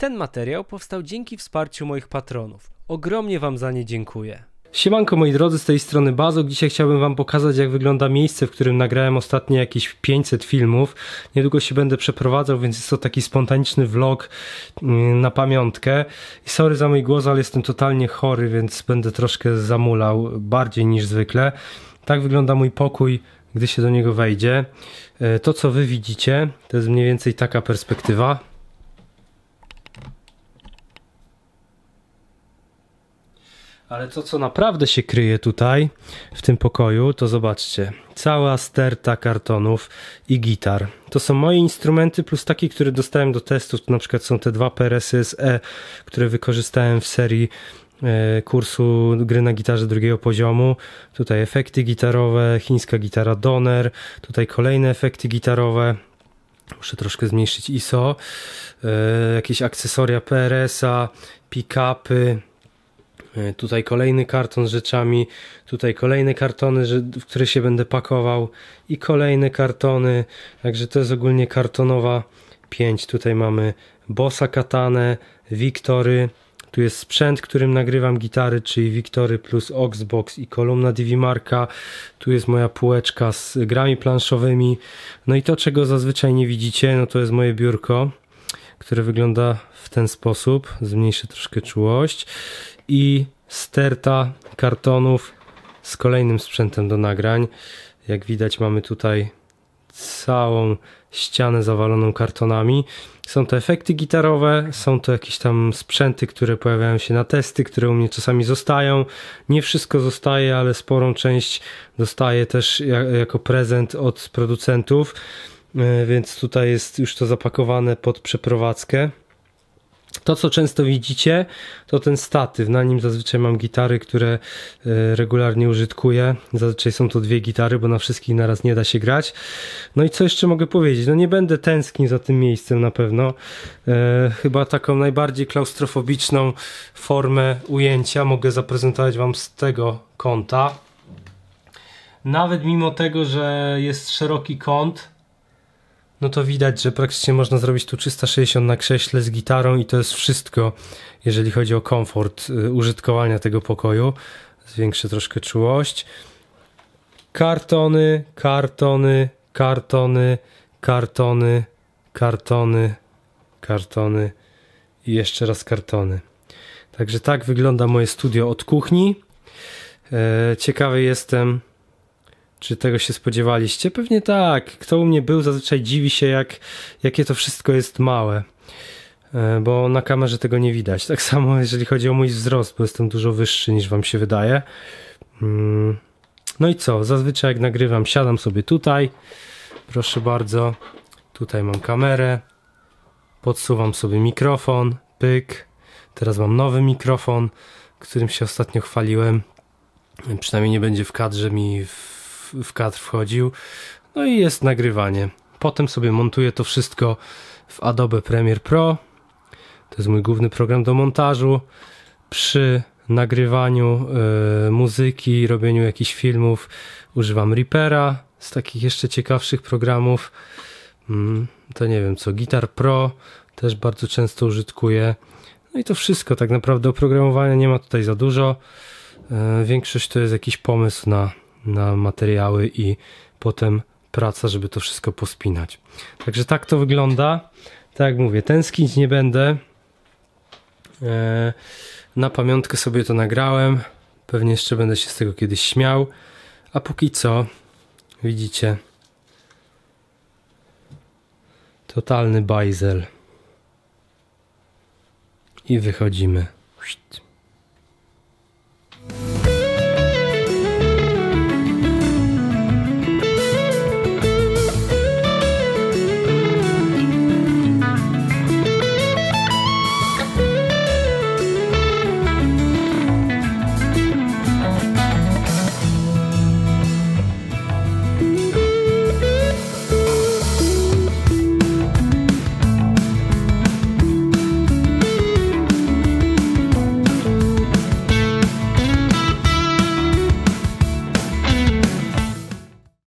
Ten materiał powstał dzięki wsparciu moich patronów. Ogromnie Wam za nie dziękuję. Siemanko moi drodzy, z tej strony Bazok. Dzisiaj chciałbym Wam pokazać jak wygląda miejsce, w którym nagrałem ostatnio jakieś 500 filmów. Niedługo się będę przeprowadzał, więc jest to taki spontaniczny vlog mm, na pamiątkę. I sorry za mój głos, ale jestem totalnie chory, więc będę troszkę zamulał bardziej niż zwykle. Tak wygląda mój pokój, gdy się do niego wejdzie. E, to co Wy widzicie, to jest mniej więcej taka perspektywa. Ale to, co naprawdę się kryje tutaj, w tym pokoju, to zobaczcie. Cała sterta kartonów i gitar. To są moje instrumenty, plus takie, które dostałem do testów. To na przykład są te dwa PRS-y SE, które wykorzystałem w serii e, kursu gry na gitarze drugiego poziomu. Tutaj efekty gitarowe, chińska gitara Donner, tutaj kolejne efekty gitarowe. Muszę troszkę zmniejszyć ISO. E, jakieś akcesoria PRS-a, pick-upy, E, tutaj kolejny karton z rzeczami, tutaj kolejne kartony, w które się będę pakował i kolejne kartony, także to jest ogólnie kartonowa 5. Tutaj mamy Bossa Katane, Wiktory, tu jest sprzęt, którym nagrywam gitary, czyli Wiktory plus Oxbox i kolumna Divimarka. Tu jest moja półeczka z grami planszowymi. No i to, czego zazwyczaj nie widzicie, no to jest moje biurko które wygląda w ten sposób. Zmniejszę troszkę czułość. I sterta kartonów z kolejnym sprzętem do nagrań. Jak widać mamy tutaj całą ścianę zawaloną kartonami. Są to efekty gitarowe, są to jakieś tam sprzęty, które pojawiają się na testy, które u mnie czasami zostają. Nie wszystko zostaje, ale sporą część dostaję też jako prezent od producentów. E, więc tutaj jest już to zapakowane pod przeprowadzkę. To, co często widzicie, to ten statyw. Na nim zazwyczaj mam gitary, które e, regularnie użytkuję. Zazwyczaj są to dwie gitary, bo na wszystkich naraz nie da się grać. No i co jeszcze mogę powiedzieć? No nie będę tęsknił za tym miejscem na pewno. E, chyba taką najbardziej klaustrofobiczną formę ujęcia mogę zaprezentować Wam z tego kąta. Nawet mimo tego, że jest szeroki kąt, no to widać, że praktycznie można zrobić tu 360 na krześle z gitarą i to jest wszystko, jeżeli chodzi o komfort y, użytkowania tego pokoju. Zwiększę troszkę czułość. Kartony, kartony, kartony, kartony, kartony, kartony i jeszcze raz kartony. Także tak wygląda moje studio od kuchni. E, ciekawy jestem, czy tego się spodziewaliście? Pewnie tak. Kto u mnie był, zazwyczaj dziwi się, jak, jakie to wszystko jest małe. E, bo na kamerze tego nie widać. Tak samo jeżeli chodzi o mój wzrost, bo jestem dużo wyższy niż wam się wydaje. Mm. No i co? Zazwyczaj jak nagrywam, siadam sobie tutaj. Proszę bardzo. Tutaj mam kamerę. Podsuwam sobie mikrofon. Pyk. Teraz mam nowy mikrofon, którym się ostatnio chwaliłem. Przynajmniej nie będzie w kadrze mi w w, kadr wchodził. No i jest nagrywanie. Potem sobie montuję to wszystko w Adobe Premiere Pro. To jest mój główny program do montażu. Przy nagrywaniu y, muzyki, robieniu jakichś filmów używam Reapera z takich jeszcze ciekawszych programów. Mm, to nie wiem co, Guitar Pro też bardzo często użytkuję. No i to wszystko, tak naprawdę oprogramowania nie ma tutaj za dużo. Y, większość to jest jakiś pomysł na na materiały i potem praca, żeby to wszystko pospinać. Także tak to wygląda. Tak jak mówię, tęsknić nie będę. E, na pamiątkę sobie to nagrałem. Pewnie jeszcze będę się z tego kiedyś śmiał. A póki co, widzicie, totalny bajzel. I wychodzimy.